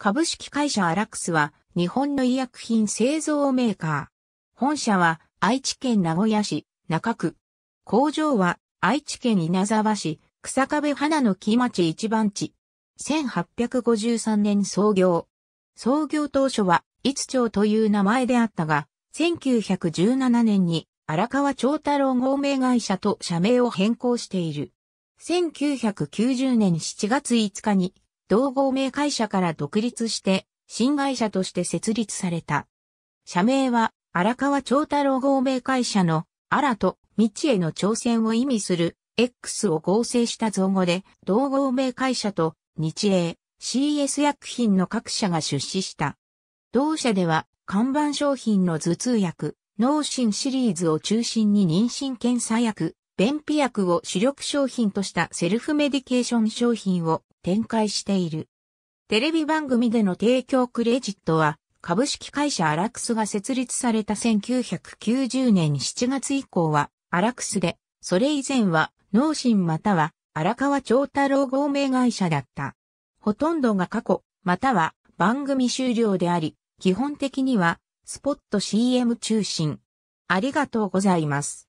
株式会社アラックスは日本の医薬品製造メーカー。本社は愛知県名古屋市中区。工場は愛知県稲沢市草壁花の木町一番地。1853年創業。創業当初は五町という名前であったが、1917年に荒川長太郎合名会社と社名を変更している。1990年7月5日に同合名会社から独立して、新会社として設立された。社名は、荒川長太郎合名会社の、荒と道への挑戦を意味する、X を合成した造語で、同合名会社と、日英、CS 薬品の各社が出資した。同社では、看板商品の頭痛薬、脳神シリーズを中心に妊娠検査薬、便秘薬を主力商品としたセルフメディケーション商品を展開している。テレビ番組での提供クレジットは、株式会社アラクスが設立された1990年7月以降は、アラクスで、それ以前は、農心または、荒川長太郎合名会社だった。ほとんどが過去、または、番組終了であり、基本的には、スポット CM 中心。ありがとうございます。